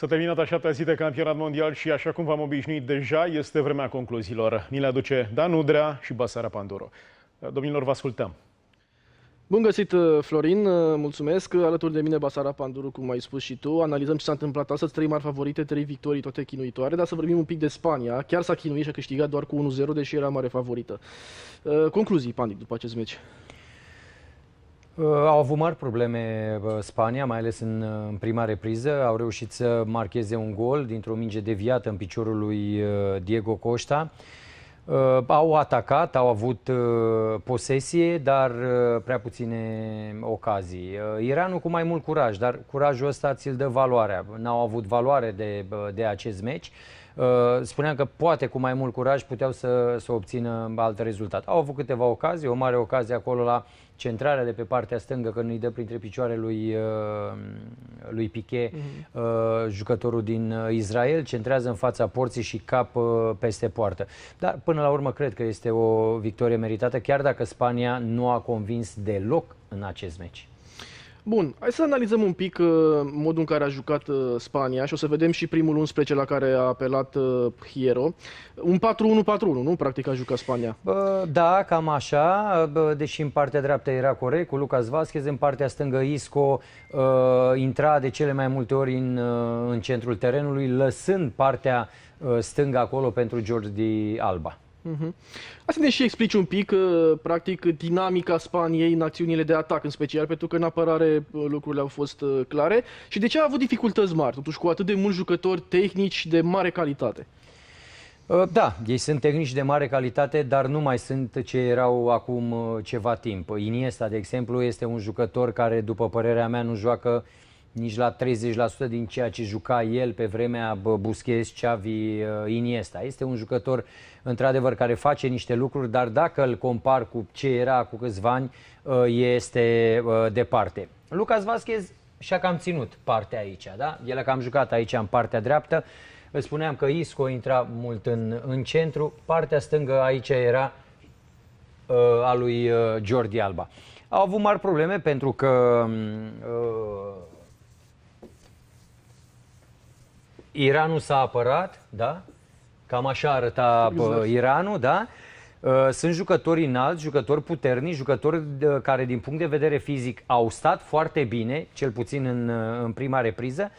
S-a terminat a șaptea zi de campionat mondial și, așa cum v-am obișnuit deja, este vremea concluziilor. Ni le aduce Dan Udrea și Basara Panduro. Domnilor, vă ascultăm. Bun găsit, Florin, mulțumesc. Alături de mine, Basara Panduru, cum ai spus și tu. Analizăm ce s-a întâmplat astăzi, trei mari favorite, trei victorii, toate chinuitoare, dar să vorbim un pic de Spania. Chiar s-a chinuit și a câștigat doar cu 1-0, deși era mare favorită. Uh, concluzii, Pandic, după acest meci. Uh, au avut mari probleme uh, Spania, mai ales în, uh, în prima repriză. Au reușit să marcheze un gol dintr-o minge deviată în piciorul lui Diego Costa. Au atacat, au avut posesie, dar prea puține ocazii. Iranul cu mai mult curaj, dar curajul ăsta ți-l dă valoarea. N-au avut valoare de, de acest meci. Uh, spuneam că poate cu mai mult curaj puteau să, să obțină alt rezultat. Au avut câteva ocazii, o mare ocazie acolo la centrarea de pe partea stângă, când îi dă printre picioare lui, uh, lui Piquet, mm-hmm. jucătorul din Israel, centrează în fața porții și cap peste poartă. Dar până la urmă cred că este o victorie meritată, chiar dacă Spania nu a convins deloc în acest meci. Bun, hai să analizăm un pic uh, modul în care a jucat uh, Spania și o să vedem și primul 11 la care a apelat uh, Hiero. Un 4-1-4-1, nu? Practic a jucat Spania. Bă, da, cam așa, bă, deși în partea dreaptă era corect cu Lucas Vasquez, în partea stângă Isco uh, intra de cele mai multe ori în, uh, în centrul terenului, lăsând partea uh, stângă acolo pentru Jordi Alba. Uh-huh. Hai să ne și explici un pic, uh, practic, dinamica Spaniei în acțiunile de atac, în special, pentru că în apărare uh, lucrurile au fost uh, clare. Și de ce a avut dificultăți mari, totuși, cu atât de mulți jucători tehnici de mare calitate? Da, ei sunt tehnici de mare calitate, dar nu mai sunt ce erau acum ceva timp. Iniesta, de exemplu, este un jucător care, după părerea mea, nu joacă uh, nici la 30% din ceea ce juca el pe vremea Busquets, Xavi, uh, Iniesta. Este un jucător, într-adevăr, care face niște lucruri, dar dacă îl compar cu ce era cu câțiva ani, uh, este uh, departe. Lucas Vasquez și-a cam ținut partea aici, da? El a cam jucat aici în partea dreaptă. Îți spuneam că Isco intra mult în, în centru, partea stângă aici era a lui Jordi Alba. Au avut mari probleme pentru că mm, uh, Iranul s-a apărat, da? Cam așa arăta exact. Iranul, da? Uh, sunt jucători înalți, jucători puternici, jucători care din punct de vedere fizic au stat foarte bine, cel puțin în, uh, în prima repriză.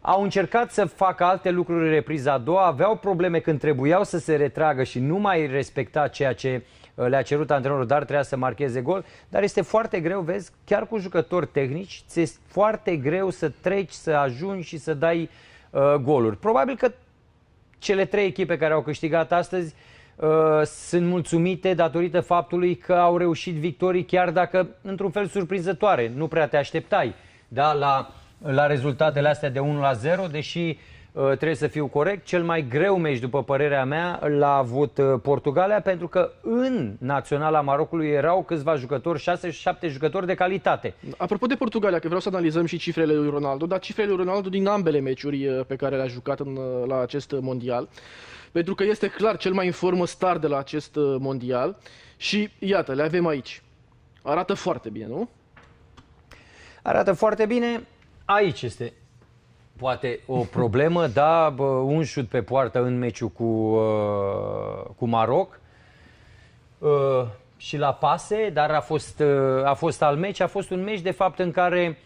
Au încercat să facă alte lucruri în repriza a doua, aveau probleme când trebuiau să se retragă și nu mai respecta ceea ce uh, le-a cerut antrenorul, dar trebuia să marcheze gol. Dar este foarte greu, vezi, chiar cu jucători tehnici, ți-e foarte greu să treci, să ajungi și să dai uh, Uh, goluri. Probabil că cele trei echipe care au câștigat astăzi uh, sunt mulțumite datorită faptului că au reușit victorii, chiar dacă într-un fel surprinzătoare. Nu prea te așteptai da, la, la rezultatele astea de 1 la 0, deși uh, Uh, trebuie să fiu corect, cel mai greu meci, după părerea mea, l-a avut uh, Portugalia, pentru că în Naționala Marocului erau câțiva jucători, 6-7 jucători de calitate. Apropo de Portugalia, că vreau să analizăm și cifrele lui Ronaldo, dar cifrele lui Ronaldo din ambele meciuri uh, pe care le-a jucat în, la acest mondial, pentru că este clar cel mai în formă star de la acest mondial și iată, le avem aici. Arată foarte bine, nu? Arată foarte bine. Aici este poate o problemă, da, un șut pe poartă în meciul cu, uh, cu Maroc uh, și la pase, dar a fost, uh, a fost al meci, a fost un meci de fapt în care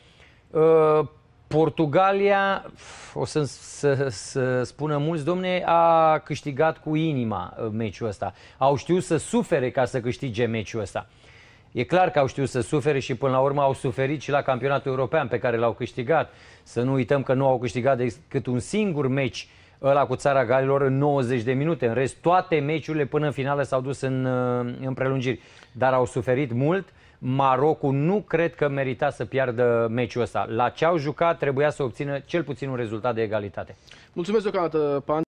uh, Portugalia, o să, să, să spună mulți, domne, a câștigat cu inima uh, meciul ăsta. Au știut să sufere ca să câștige meciul ăsta. Uh, E clar că au știut să sufere și până la urmă au suferit și la campionatul european pe care l-au câștigat. Să nu uităm că nu au câștigat decât un singur meci ăla cu țara Galilor în 90 de minute. În rest, toate meciurile până în finală s-au dus în, uh, în prelungiri. Dar au suferit mult. Marocul nu cred că merita să piardă meciul ăsta. La ce au jucat, trebuia să obțină cel puțin un rezultat de egalitate. Mulțumesc deocamdată, Pan.